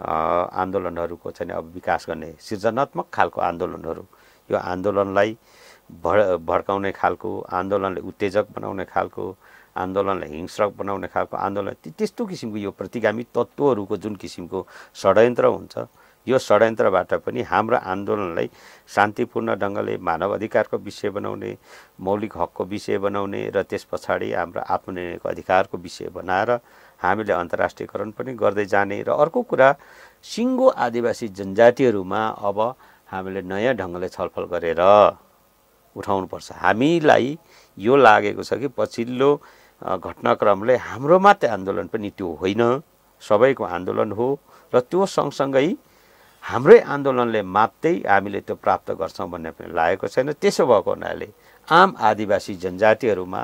आन्दोलनहरूको चाहिँ अब विकास गर्ने सृजनात्मक खालको आन्दोलनहरू यो आन्दोलनलाई भड भड्काउने खालको आन्दोलनलाई उत्तेजक बनाउने खालको आन्दोलनलाई हिंस्रक बनाउने खालको आन्दोलन त्यस्तो किसिमको यो प्रतिगामी तत्त्वहरूको जुन किसिमको षड्यन्त्र हुन्छ यो षड्यन्त्रबाट पनि हाम्रो आन्दोलनलाई शान्तिपूर्ण ढङ्गले मानव अधिकारको विषय बनाउने मौलिक हकको विषय बनाउने र त्यस पछाडि हाम्रो आत्मनिर्णयको अधिकारको विषय बनाएर हामीले अन्तर्राष्ट्रियकरण पनि गर्दै जाने र अर्को कुरा सिङ्गो आदिवासी जनजातिहरूमा अब हामीले नयाँ ढङ्गले छलफल गरेर उठाउनुपर्छ हामीलाई यो लागेको छ कि पछिल्लो घटनाक्रमले हाम्रो मात्रै आन्दोलन पनि त्यो होइन सबैको आन्दोलन हो र त्यो सँगसँगै हाम्रै आन्दोलनले मात्रै हामीले त्यो प्राप्त गर्छौँ भन्ने पनि लागेको छैन त्यसो भएको हुनाले आम आदिवासी जनजातिहरूमा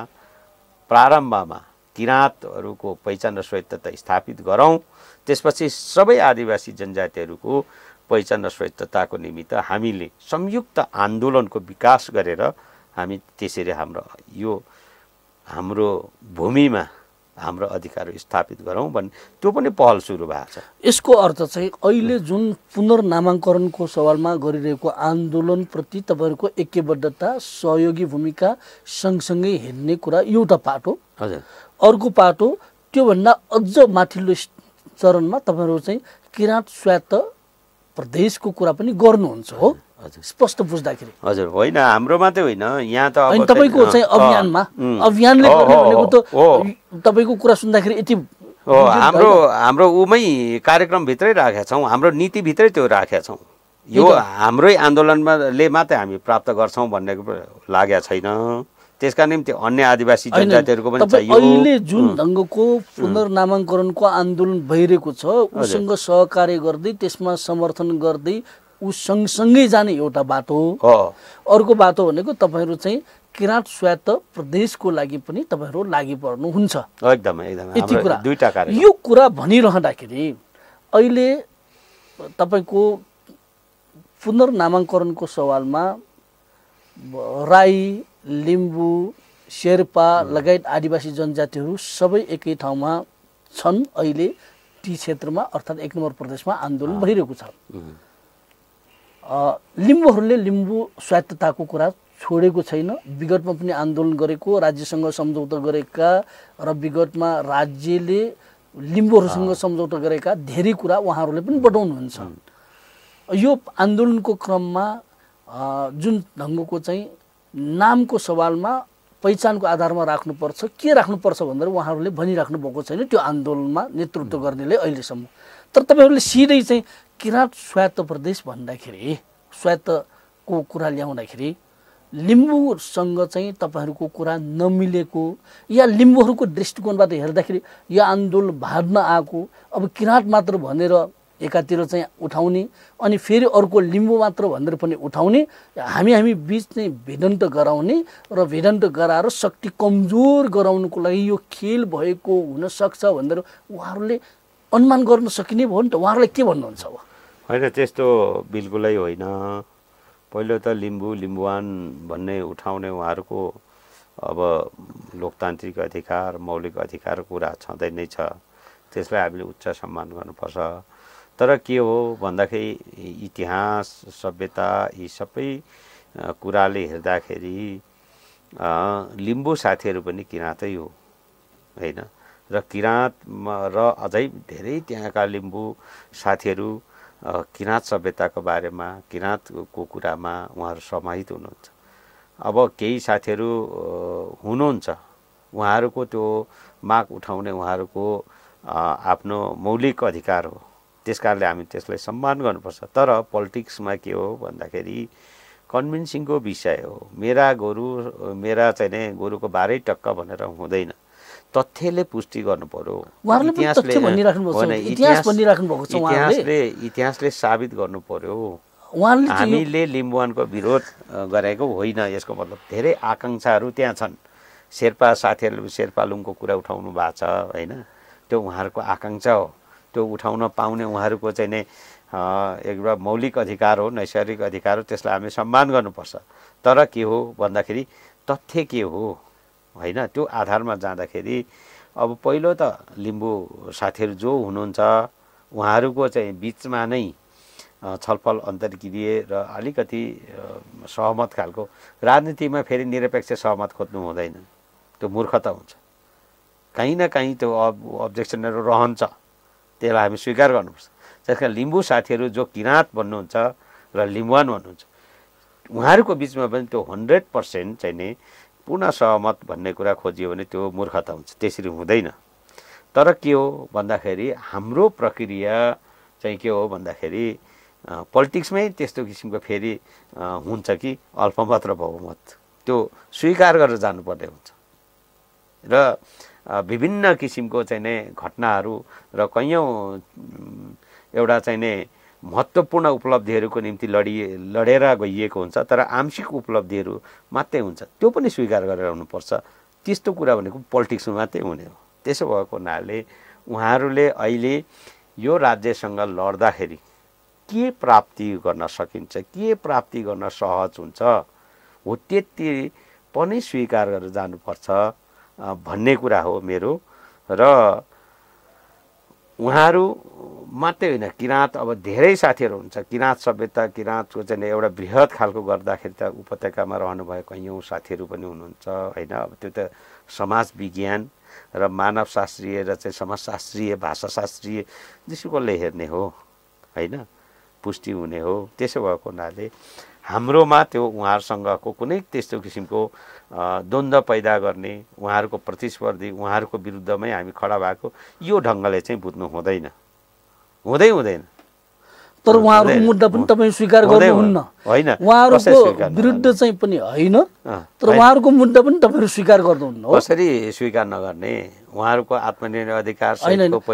प्रारम्भमा किराँतहरूको पहिचान र स्वायत्तता स्थापित गरौँ त्यसपछि सबै आदिवासी जनजातिहरूको पहिचान र स्वायत्तताको निमित्त हामीले संयुक्त आन्दोलनको विकास गरेर हामी त्यसरी हाम्रो यो हाम्रो भूमिमा हाम्रो अधिकार स्थापित गरौँ भन्ने त्यो पनि पहल सुरु भएको छ यसको अर्थ चाहिँ अहिले जुन पुनर्नामाङ्करणको सवालमा गरिरहेको आन्दोलनप्रति तपाईँहरूको एकबद्धता सहयोगी भूमिका सँगसँगै हेर्ने कुरा एउटा पाठ हो हजुर अर्को पाटो त्योभन्दा अझ माथिल्लो चरणमा तपाईँहरू चाहिँ किराँत स्वायत्त प्रदेशको कुरा पनि गर्नुहुन्छ हो स्पष्ट बुझ्दाखेरि हजुर होइन हाम्रो मात्रै होइन यहाँ त तपाईँको चाहिँ अभियानमा अभियानले भनेको त तपाईँको कुरा सुन्दाखेरि यति हो हाम्रो हाम्रो उमै कार्यक्रमभित्रै राखेका छौँ हाम्रो नीतिभित्रै त्यो राखेका छौँ यो हाम्रै आन्दोलनमा ले मात्रै हामी प्राप्त गर्छौँ भन्ने लागेको छैन त्यसका निम्ति अन्य आदिवासी जनजातिहरूको पनि चाहियो अहिले जुन ढङ्गको पुनर्नामाङ्करणको आन्दोलन भइरहेको छ उसँग सहकार्य गर्दै त्यसमा समर्थन गर्दै ऊ सँगसँगै जाने एउटा बाटो हो अर्को बाटो भनेको तपाईँहरू चाहिँ किराँत स्वायत्त प्रदेशको लागि पनि तपाईँहरू लागि पर्नुहुन्छ एकदमै एकदमै कुरा दुईटा कारण यो कुरा भनिरहँदाखेरि अहिले तपाईँको पुनर्नामाङ्करणको सवालमा राई लिम्बू शेर्पा लगायत आदिवासी जनजातिहरू सबै एकै ठाउँमा छन् अहिले ती क्षेत्रमा अर्थात् एक नम्बर प्रदेशमा आन्दोलन भइरहेको छ लिम्बूहरूले लिम्बू स्वायत्तताको कुरा छोडेको छैन विगतमा पनि आन्दोलन गरेको राज्यसँग सम्झौता गरेका र विगतमा राज्यले लिम्बूहरूसँग सम्झौता गरेका धेरै कुरा उहाँहरूले पनि बटाउनुहुन्छ यो आन्दोलनको क्रममा जुन ढङ्गको चाहिँ नामको सवालमा पहिचानको आधारमा राख्नुपर्छ के राख्नुपर्छ भनेर उहाँहरूले भनिराख्नु भएको छैन त्यो आन्दोलनमा नेतृत्व गर्नेले अहिलेसम्म तर तपाईँहरूले सिधै चाहिँ किराँत स्वायत्त प्रदेश भन्दाखेरि स्वायत्तको कुरा ल्याउँदाखेरि लिम्बूसँग चाहिँ तपाईँहरूको कुरा नमिलेको या लिम्बूहरूको दृष्टिकोणबाट हेर्दाखेरि यो आन्दोलन भाग्न आएको अब किराँत मात्र भनेर एकातिर चाहिँ उठाउने अनि फेरि अर्को लिम्बू मात्र भनेर पनि उठाउने हामी हामी बिच चाहिँ भेदन्त गराउने र भेदन्त गराएर शक्ति कमजोर गराउनुको लागि यो खेल भएको हुनसक्छ भनेर उहाँहरूले अनुमान गर्न सकिने भयो नि त उहाँहरूलाई के भन्नुहुन्छ अब होइन त्यस्तो बिल्कुलै होइन पहिलो त लिम्बू लिम्बुवान भन्ने उठाउने उहाँहरूको अब लोकतान्त्रिक अधिकार मौलिक अधिकार कुरा छँदै नै छ त्यसलाई हामीले उच्च सम्मान गर्नुपर्छ तर के हो भन्दाखेरि इतिहास सभ्यता यी सबै कुराले हेर्दाखेरि लिम्बू साथीहरू पनि किराँतै हो होइन र किराँत र अझै धेरै त्यहाँका लिम्बू साथीहरू किराँत सभ्यताको बारेमा किराँतको कुरामा उहाँहरू समाहित हुनुहुन्छ अब केही साथीहरू हुनुहुन्छ उहाँहरूको त्यो माग उठाउने उहाँहरूको आफ्नो मौलिक अधिकार हो त्यस कारणले हामी त्यसलाई सम्मान गर्नुपर्छ तर पोलिटिक्समा के हो भन्दाखेरि कन्भिन्सिङको विषय हो मेरा गोरु मेरा चाहिँ नै गोरुको बाह्रै टक्क भनेर हुँदैन तथ्यले पुष्टि गर्नु पर्यो इतिहासले इतिहासले इतिहासले साबित गर्नु पर्यो हामीले लिम्बुवानको विरोध गरेको होइन यसको मतलब धेरै आकाङ्क्षाहरू त्यहाँ छन् शेर्पा साथीहरूले शेर्पालुङको कुरा उठाउनु भएको छ होइन त्यो उहाँहरूको आकाङ्क्षा हो त्यो उठाउन पाउने उहाँहरूको चाहिँ नै एउटा मौलिक अधिकार हो नैसर्गिक अधिकार हो त्यसलाई हामी सम्मान गर्नुपर्छ तर के हो भन्दाखेरि तथ्य के हो होइन त्यो आधारमा जाँदाखेरि अब पहिलो त लिम्बू साथीहरू जो हुनुहुन्छ उहाँहरूको चाहिँ बिचमा नै छलफल अन्तर्क्रिय र अलिकति सहमत खालको राजनीतिमा फेरि निरपेक्ष सहमत खोज्नु हुँदैन त्यो मूर्खता हुन्छ काहीँ न काहीँ त्यो अब अब्जेक्सनहरू रहन्छ त्यसलाई हामी स्वीकार गर्नुपर्छ त्यस कारण लिम्बू साथीहरू जो किराँत भन्नुहुन्छ र लिम्बुवान भन्नुहुन्छ उहाँहरूको बिचमा पनि त्यो हन्ड्रेड पर्सेन्ट चाहिँ नि पूर्ण सहमत भन्ने कुरा खोजियो भने त्यो मूर्खता हुन्छ त्यसरी हुँदैन तर के हो भन्दाखेरि हाम्रो प्रक्रिया चाहिँ के हो भन्दाखेरि पोलिटिक्समै त्यस्तो किसिमको फेरि हुन्छ कि अल्पमत र बहुमत त्यो स्वीकार गरेर जानुपर्ने हुन्छ र विभिन्न किसिमको चाहिँ नै घटनाहरू र कैयौँ एउटा चाहिँ चाहिने महत्त्वपूर्ण उपलब्धिहरूको निम्ति लडिए लडेर गइएको हुन्छ तर आंशिक उपलब्धिहरू मात्रै हुन्छ त्यो पनि स्वीकार गरेर हुनुपर्छ त्यस्तो कुरा भनेको पोलिटिक्स मात्रै हुने हो त्यसो भएको हुनाले उहाँहरूले अहिले यो राज्यसँग लड्दाखेरि के प्राप्ति गर्न सकिन्छ के प्राप्ति गर्न सहज हुन्छ हो त्यति पनि स्वीकार गरेर जानुपर्छ भन्ने कुरा हो मेरो र उहाँहरू मात्रै होइन किराँत अब धेरै साथीहरू हुन्छ किराँत सभ्यता किराँतको चाहिँ एउटा वृहत खालको गर्दाखेरि त उपत्यकामा रहनुभएको कैयौँ साथीहरू पनि हुनुहुन्छ होइन अब त्यो त समाज विज्ञान र मानव शास्त्रीय र चाहिँ समाजशास्त्रीय भाषाशास्त्रीय जिसुकोले हेर्ने हो होइन पुष्टि हुने हो त्यसो भएको हुनाले हाम्रोमा त्यो उहाँहरूसँगको कुनै त्यस्तो किसिमको द्वन्द्व पैदा गर्ने उहाँहरूको प्रतिस्पर्धी उहाँहरूको विरुद्धमै हामी खडा भएको यो ढङ्गले चाहिँ बुझ्नु हुँदैन हुँदै हुँदैन तर उहाँहरूको मुद्दा पनि तपाईँ स्वीकार गर्नुहुन्न होइन उहाँहरूको विरुद्ध चाहिँ पनि होइन तर उहाँहरूको मुद्दा पनि तपाईँहरू स्वीकार गर्नुहुन्न कसरी स्वीकार नगर्ने उहाँहरूको आत्मनिर्णय अधिकार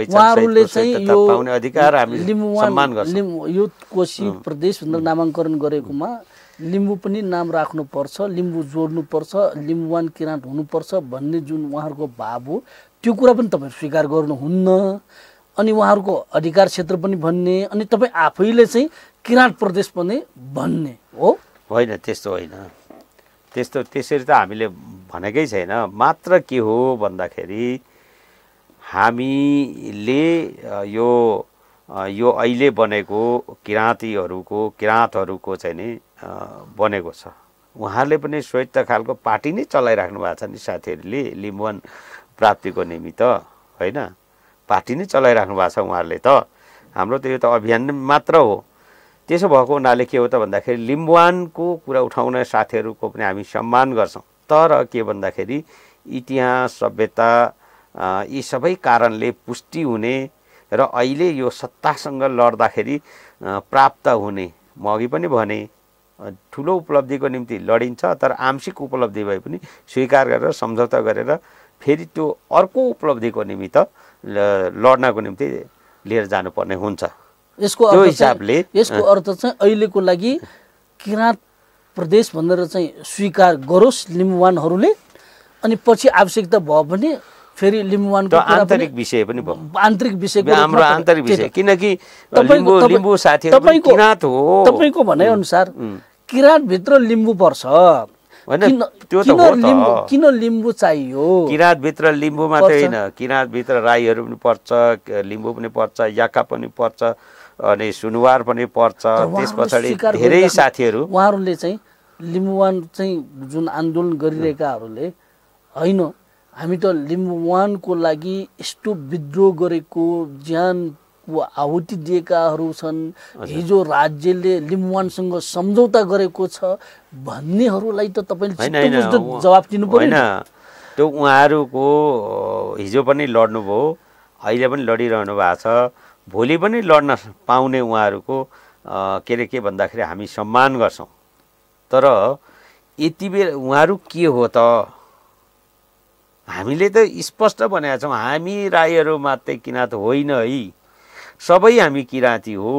उहाँहरूले चाहिँ यो पाउने अधिकार हामी सम्मान यो कोशी प्रदेश भनेर नामाङ्करण गरेकोमा लिम्बू पनि नाम राख्नुपर्छ लिम्बू जोड्नुपर्छ लिम्बुवान किराँत हुनुपर्छ भन्ने जुन उहाँहरूको भाव हो त्यो कुरा पनि तपाईँहरू स्वीकार गर्नुहुन्न अनि उहाँहरूको अधिकार क्षेत्र पनि भन्ने अनि तपाईँ आफैले चाहिँ किराँत प्रदेश पनि भन्ने हो होइन त्यस्तो होइन त्यस्तो त्यसरी त हामीले भनेकै छैन मात्र के हो भन्दाखेरि हामीले यो यो अहिले बनेको किराँतीहरूको किराँतहरूको चाहिँ नि बनेको छ उहाँले पनि स्वेच्छ खालको पार्टी नै चलाइराख्नु भएको छ नि साथीहरूले लिम्बुवान प्राप्तिको निमित्त होइन पार्टी नै चलाइराख्नु भएको छ उहाँहरूले त हाम्रो त यो त अभियान मात्र हो त्यसो भएको हुनाले के हो त भन्दाखेरि लिम्बुवानको कुरा उठाउने साथीहरूको पनि हामी सम्मान गर्छौँ तर के भन्दाखेरि इतिहास सभ्यता यी सबै कारणले पुष्टि हुने र अहिले यो सत्तासँग लड्दाखेरि प्राप्त हुने म अघि पनि भने ठुलो उपलब्धिको निम्ति लडिन्छ तर आंशिक उपलब्धि भए पनि स्वीकार गरेर सम्झौता गरेर फेरि त्यो अर्को उपलब्धिको निमित्त लड्नको निम्ति लिएर जानुपर्ने हुन्छ यसको त्यो हिसाबले यसको अर्थ चाहिँ अहिलेको लागि किराँत प्रदेश भनेर चाहिँ स्वीकार गरोस् लिम्बुवानहरूले अनि पछि आवश्यकता भयो भने फेरि लिम्बुवानको आन्तरिक विषय पनि भयो आन्तरिक विषय हाम्रो आन्तरिक विषय किनकि लिम्बू साथी हो तपाईँको भनाइअनुसार किराँतभित्र लिम्बू पर्छ होइन त्यो त किन लिम्बू चाहियो किराँतभित्र लिम्बू मात्रै होइन किराँतभित्र राईहरू पनि पर्छ लिम्बू पनि पर्छ याका पनि पर्छ अनि सुनवार पनि पर्छ त्यस पछाडि धेरै साथीहरू उहाँहरूले चाहिँ लिम्बुवान चाहिँ जुन आन्दोलन गरिरहेकाहरूले होइन हामी त लिम्बुवानको लागि यस्तो विद्रोह गरेको ज्यान आहुति दिएकाहरू छन् हिजो राज्यले लिम्बुवानसँग सम्झौता गरेको छ भन्नेहरूलाई त तपाईँले जवाब दिनु होइन त्यो उहाँहरूको हिजो पनि लड्नुभयो अहिले पनि लडिरहनु भएको छ भोलि पनि लड्न पाउने उहाँहरूको के अरे के भन्दाखेरि हामी सम्मान गर्छौँ तर यति बेला उहाँहरू के हो त हामीले त स्पष्ट भनेका छौँ हामी राईहरू मात्रै किन त होइन है सबै हामी किराँती हो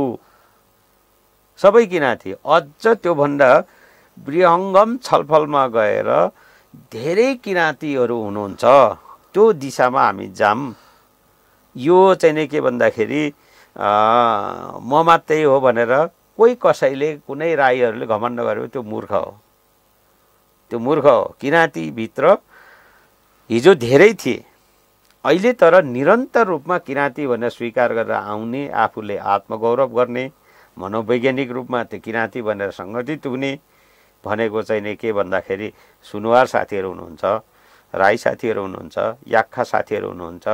सबै किराँती अझ त्योभन्दा बृहङ्गम छलफलमा गएर धेरै किराँतीहरू हुनुहुन्छ त्यो दिशामा हामी जाम यो चाहिँ नै के भन्दाखेरि म मात्रै हो भनेर कोही कसैले कुनै राईहरूले घमण्ड गरेको त्यो मूर्ख हो त्यो मूर्ख हो किराँतीभित्र हिजो धेरै थिए अहिले तर निरन्तर रूपमा किराँती भनेर स्वीकार गरेर आउने आफूले आत्मगौरव गर्ने मनोवैज्ञानिक रूपमा त्यो किराँती भनेर सङ्गठित हुने भनेको चाहिँ नि के भन्दाखेरि सुनवार साथीहरू हुनुहुन्छ राई साथीहरू हुनुहुन्छ याखा साथीहरू हुनुहुन्छ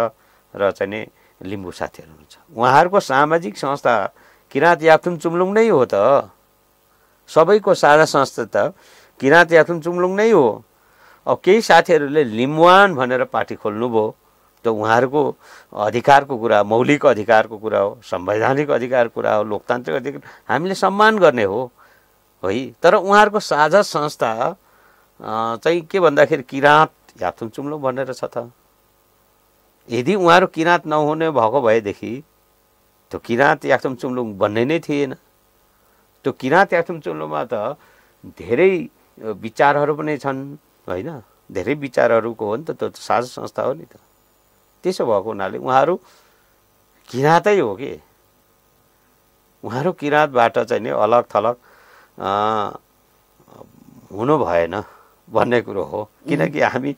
र चाहिँ नि लिम्बू साथीहरू हुनुहुन्छ उहाँहरूको सामाजिक संस्था किराँत याथुम चुम्लुङ नै हो त सबैको साझा संस्था त किराँत याथुम चुम्लुङ नै हो अब केही साथीहरूले लिम्वान भनेर पार्टी खोल्नुभयो त उहाँहरूको अधिकारको कुरा मौलिक अधिकारको कुरा हो संवैधानिक अधिकारको कुरा हो लोकतान्त्रिक अधिकार हामीले सम्मान गर्ने हो है तर उहाँहरूको साझा संस्था चाहिँ के भन्दाखेरि किराँत याथुङ चुम्लो भनेर छ त यदि उहाँहरू किराँत नहुने भएको भएदेखि त्यो किराँत याथुम चुम्लुङ भन्ने नै थिएन त्यो किराँत याक्थुम त धेरै विचारहरू पनि छन् होइन धेरै विचारहरूको हो नि त त्यो साझा संस्था हो नि त त्यसो भएको हुनाले उहाँहरू किराँतै हो कि उहाँहरू किराँतबाट चाहिँ नि अलग थलग हुनु भएन भन्ने कुरो हो किनकि हामी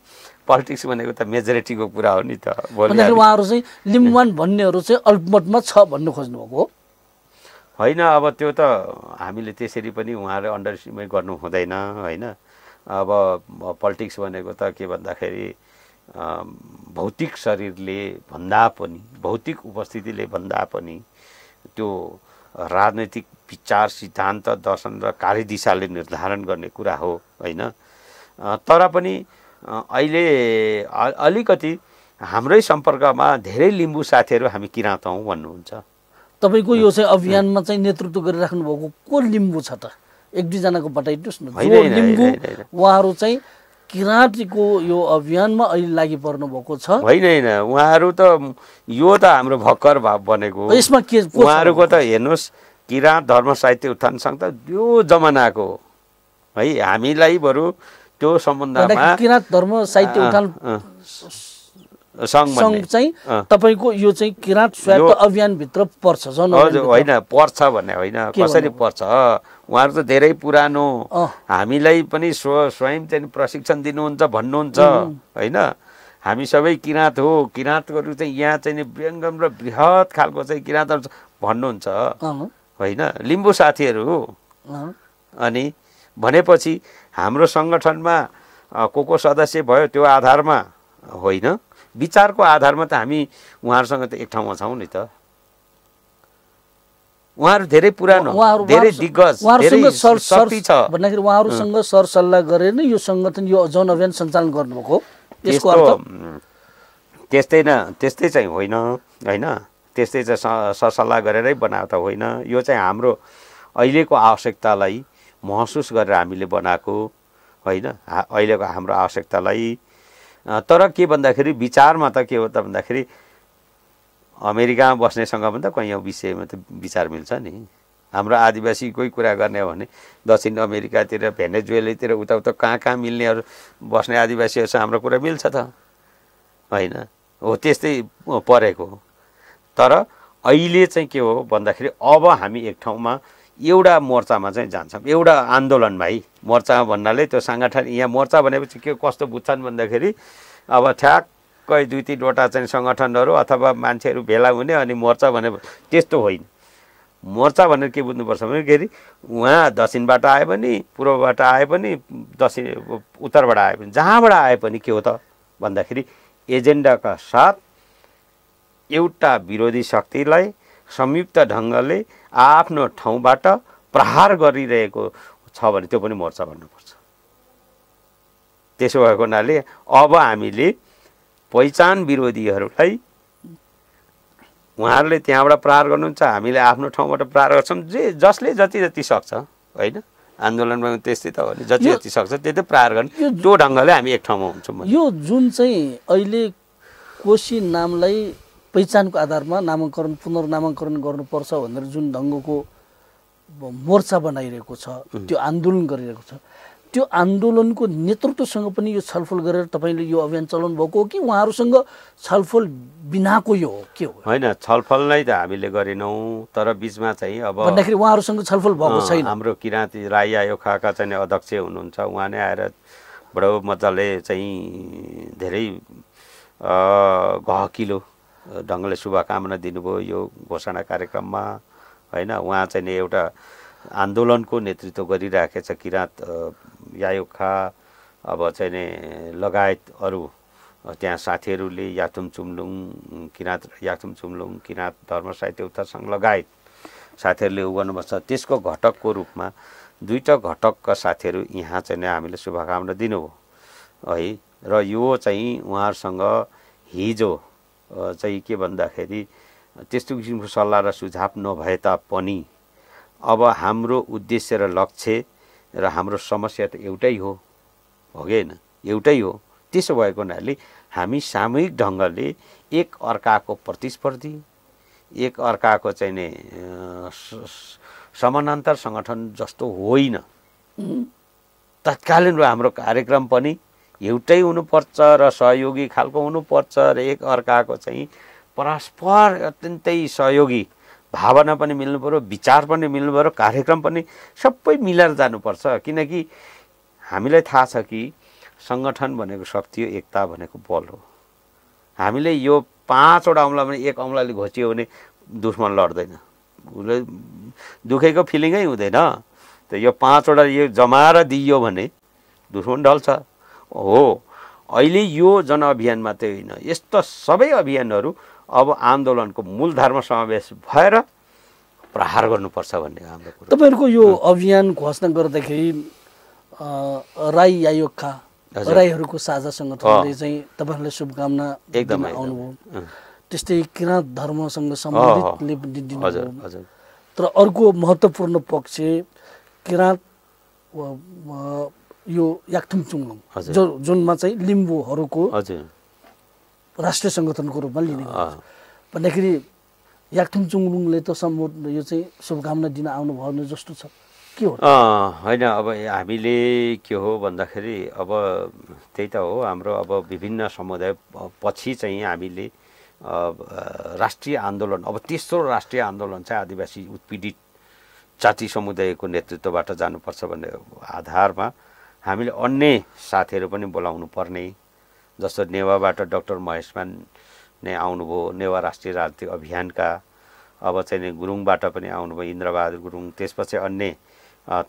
पोलिटिक्स भनेको त मेजोरिटीको कुरा हो नि त उहाँहरू चाहिँ लिम्बुवान भन्नेहरू चाहिँ अल्पमतमा छ भन्नु खोज्नुभएको हो होइन अब त्यो त हामीले त्यसरी पनि उहाँहरू अन्डरस्टिमेट गर्नु हुँदैन होइन अब पोलिटिक्स भनेको त के भन्दाखेरि भौतिक शरीरले भन्दा पनि भौतिक उपस्थितिले भन्दा पनि त्यो राजनैतिक विचार सिद्धान्त दर्शन र कार्यदिशाले निर्धारण गर्ने कुरा हो होइन तर पनि अहिले अलिकति हाम्रै सम्पर्कमा धेरै लिम्बु साथीहरू हामी किराँतौँ भन्नुहुन्छ तपाईँको यो चाहिँ अभियानमा चाहिँ नेतृत्व गरिराख्नु भएको को लिम्बु छ त एक दुईजनाको बताइदिनुहोस् न होइन उहाँहरू चाहिँ किराँतीको यो अभियानमा अहिले लागि पर्नु भएको छ होइन होइन उहाँहरू त यो त हाम्रो भर्खर भाव बनेको यसमा के उहाँहरूको त हेर्नुहोस् किराँत धर्म साहित्य उत्थान सङ्घ त त्यो जमानाको है हामीलाई बरु त्यो सम्बन्धमा किराँत धर्म साहित्य उत्थान सङ्घ चाहिँ तपाईँको यो चाहिँ किराँत स्वायत्त अभियानभित्र पर्छ हजुर होइन पर्छ भन्ने होइन कसरी पर्छ उहाँहरू त धेरै पुरानो हामीलाई पनि स्व स्वयं चाहिँ प्रशिक्षण दिनुहुन्छ भन्नुहुन्छ होइन हामी सबै किराँत हो किराँतहरू चाहिँ यहाँ चाहिँ नि व्यङ्गम र बृहत खालको चाहिँ किराँत भन्नुहुन्छ होइन लिम्बू साथीहरू अनि भनेपछि हाम्रो सङ्गठनमा को को सदस्य भयो त्यो आधारमा होइन विचारको आधारमा त हामी उहाँहरूसँग त एक ठाउँमा छौँ नि त उहाँहरू धेरै पुरानो धेरै दिग्गज भन्दाखेरि उहाँहरूसँग सरसल्लाह गरेर नै यो सङ्गठन यो जन अभियान सञ्चालन गर्नुभएको त्यस्तै न त्यस्तै चाहिँ होइन होइन त्यस्तै चाहिँ सरसल्लाह गरेरै बनाएको होइन यो चाहिँ हाम्रो अहिलेको आवश्यकतालाई महसुस गरेर हामीले बनाएको होइन अहिलेको हाम्रो आवश्यकतालाई तर के भन्दाखेरि विचारमा त के हो त भन्दाखेरि अमेरिकामा बस्नेसँग पनि त कहीँ विषयमा त विचार मिल्छ नि हाम्रो आदिवासीकै कुरा गर्ने हो भने दक्षिण अमेरिकातिर भेनेजुएलातिर उता उता कहाँ कहाँ मिल्नेहरू बस्ने आदिवासीहरूसँग हाम्रो कुरा मिल्छ त होइन हो त्यस्तै परेको तर अहिले चाहिँ के हो भन्दाखेरि अब हामी एक ठाउँमा एउटा मोर्चामा चाहिँ जान्छौँ एउटा आन्दोलन भाइ मोर्चा भन्नाले त्यो साङ्गठन यहाँ मोर्चा भनेपछि के कस्तो बुझ्छन् भन्दाखेरि अब ठ्याक्कै दुई तिनवटा चाहिँ सङ्गठनहरू अथवा मान्छेहरू भेला हुने अनि मोर्चा भने त्यस्तो होइन मोर्चा भनेर के बुझ्नुपर्छ भनेखेरि उहाँ दक्षिणबाट आए पनि पूर्वबाट आए पनि दक्षिण उत्तरबाट आए पनि जहाँबाट आए पनि के हो त भन्दाखेरि एजेन्डाका साथ एउटा विरोधी शक्तिलाई संयुक्त ढङ्गले आफ्नो ठाउँबाट प्रहार गरिरहेको छ भने त्यो पनि मोर्चा भन्नुपर्छ त्यसो भएको हुनाले अब हामीले पहिचान विरोधीहरूलाई उहाँहरूले त्यहाँबाट प्रहार गर्नुहुन्छ हामीले आफ्नो ठाउँबाट प्रहार गर्छौँ जे जसले जति जति सक्छ होइन आन्दोलनमा त्यस्तै त हो नि जति जति सक्छ त्यति प्रहार गर्ने त्यो ढङ्गले हामी एक ठाउँमा हुन्छौँ यो जुन चाहिँ अहिले कोशी नामलाई पहिचानको आधारमा नामाङ्करण पुनर्नामाङ्करण गर्नुपर्छ भनेर जुन ढङ्गको मोर्चा बनाइरहेको छ त्यो आन्दोलन गरिरहेको छ त्यो आन्दोलनको नेतृत्वसँग पनि यो छलफल गरेर तपाईँले यो अभियान चलाउनु भएको हो कि उहाँहरूसँग छलफल बिनाको यो हो के हो होइन छलफल नै त हामीले गरेनौँ तर बिचमा चाहिँ अब भन्दाखेरि उहाँहरूसँग छलफल भएको छैन हाम्रो किराँती राई आयोगका चाहिँ अध्यक्ष हुनुहुन्छ उहाँ नै आएर बडो मजाले चाहिँ धेरै गहकिलो ढङ्गले शुभकामना दिनुभयो यो घोषणा कार्यक्रममा होइन उहाँ चाहिँ नि एउटा आन्दोलनको नेतृत्व गरिराखेछ किराँत यायोखा अब चाहिँ नि लगायत अरू त्यहाँ साथीहरूले याथुम चुम्लुङ किराँत याथुम चुम्लुङ किराँत धर्म साहित्य उत्थासँग लगायत साथीहरूले उ गर्नुपर्छ त्यसको घटकको रूपमा दुईवटा घटकका साथीहरू यहाँ चाहिँ हामीले शुभकामना दिनुभयो है र यो चाहिँ उहाँहरूसँग हिजो चाहिँ के भन्दाखेरि त्यस्तो किसिमको सल्लाह र सुझाव नभए तापनि अब हाम्रो उद्देश्य र लक्ष्य र हाम्रो समस्या त एउटै हो हो कि होइन एउटै हो त्यसो भएको हुनाले हामी सामूहिक ढङ्गले एक अर्काको प्रतिस्पर्धी एक अर्काको चाहिँ नि समानान्तर सङ्गठन जस्तो होइन तत्कालीन हाम्रो कार्यक्रम पनि एउटै हुनुपर्छ र सहयोगी खालको हुनुपर्छ र एक अर्काको चाहिँ परस्पर अत्यन्तै सहयोगी भावना पनि मिल्नु पऱ्यो विचार पनि मिल्नु पऱ्यो कार्यक्रम पनि सबै मिलेर जानुपर्छ किनकि हामीलाई थाहा छ कि सङ्गठन भनेको शक्ति हो एकता भनेको बल हो हामीले यो पाँचवटा औँला पनि एक औँलाले घोचियो भने दुश्मन लड्दैन उसले दुखेको फिलिङै हुँदैन त यो पाँचवटा यो जमाएर दिइयो भने दुश्मन ढल्छ हो अहिले यो जनअभियान मात्रै होइन यस्ता सबै अभियानहरू अब आन्दोलनको मूलधारमा समावेश भएर प्रहार गर्नुपर्छ भन्ने हाम्रो तपाईँहरूको यो अभियान घोषणा गर्दाखेरि राई आयोगका राईहरूको साझा सङ्गठनले चाहिँ तपाईँहरूलाई शुभकामना एकदमै आउनुभयो त्यस्तै किराँत धर्मसँग सम्बन्धितले तर अर्को महत्त्वपूर्ण पक्ष किराँत यो याक्थुम चुङलुङ जो जुनमा चाहिँ लिम्बूहरूको राष्ट्रिय सङ्गठनको रूपमा लिने भन्दाखेरि याक्थुम चुङलुङले त सम्बोधन यो चाहिँ शुभकामना दिन आउनु आउनुभयो जस्तो छ के हो होइन अब हामीले के हो भन्दाखेरि अब त्यही त हो हाम्रो अब विभिन्न समुदाय पछि चाहिँ हामीले राष्ट्रिय आन्दोलन अब तेस्रो राष्ट्रिय आन्दोलन चाहिँ आदिवासी उत्पीडित जाति समुदायको नेतृत्वबाट जानुपर्छ भन्ने आधारमा हामीले अन्य साथीहरू पनि बोलाउनु पर्ने जस्तो नेवाबाट डक्टर महेशमान नै आउनुभयो नेवा राष्ट्रिय राजनीतिक अभियानका अब चाहिँ नै गुरुङबाट पनि आउनुभयो इन्द्रबहादुर गुरुङ त्यसपछि अन्य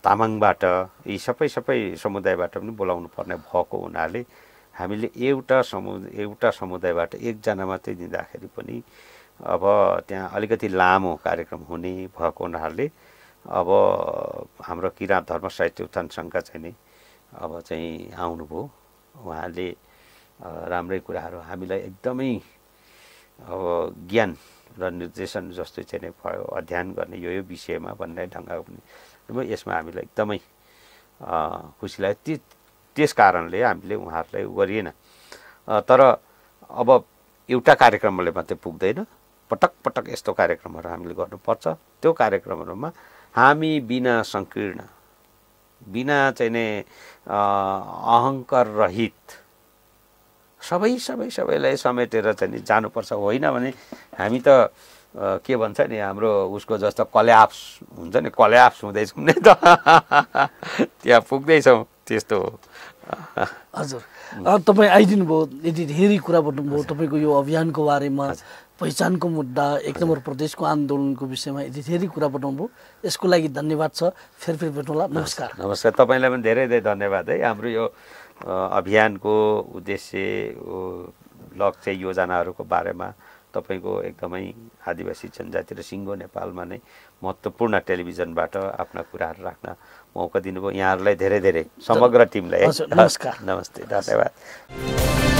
तामाङबाट यी सबै सबै समुदायबाट पनि बोलाउनु पर्ने भएको हुनाले हामीले एउटा समु एउटा समुदायबाट एकजना मात्रै दिँदाखेरि पनि अब त्यहाँ अलिकति लामो कार्यक्रम हुने भएको हुनाले अब हाम्रो किराँत धर्म साहित्य उत्थान सङ्घका चाहिँ नि अब चाहिँ आउनुभयो उहाँले राम्रै कुराहरू हामीलाई एकदमै अब ज्ञान र निर्देशन जस्तो चाहिँ नै भयो अध्ययन गर्ने यो यो विषयमा भन्ने ढङ्गको पनि यसमा हामीलाई एकदमै खुसी लाग्यो ती त्यस कारणले हामीले उहाँहरूलाई गरिएन तर अब एउटा कार्यक्रमले मात्रै पुग्दैन पटक पटक यस्तो कार्यक्रमहरू हामीले गर्नुपर्छ त्यो कार्यक्रमहरूमा हामी बिना सङ्कीर्ण बिना चाहिँ नै अहङ्कार रहित सबै सबै सबैलाई समेटेर चाहिँ जानुपर्छ होइन भने हामी त के भन्छ नि हाम्रो उसको जस्तो कल्याप्स हुन्छ नि कल्याप्स हुँदैछौँ नि त त्यहाँ पुग्दैछौँ त्यस्तो हो हजुर तपाईँ भयो यति धेरै कुरा भन्नुभयो तपाईँको यो अभियानको बारेमा पहिचानको मुद्दा एक नम्बर प्रदेशको आन्दोलनको विषयमा यति धेरै कुरा भयो यसको लागि धन्यवाद छ फेरि फेरि भेटौँला नमस्कार नमस्कार तपाईँलाई पनि धेरै धेरै धन्यवाद है हाम्रो यो अभियानको उद्देश्य लक्ष्य योजनाहरूको बारेमा तपाईँको एकदमै आदिवासी जनजाति र सिङ्गो नेपालमा नै महत्त्वपूर्ण टेलिभिजनबाट आफ्ना कुराहरू राख्न मौका दिनुभयो यहाँहरूलाई धेरै धेरै समग्र टिमलाई नमस्कार नमस्ते धन्यवाद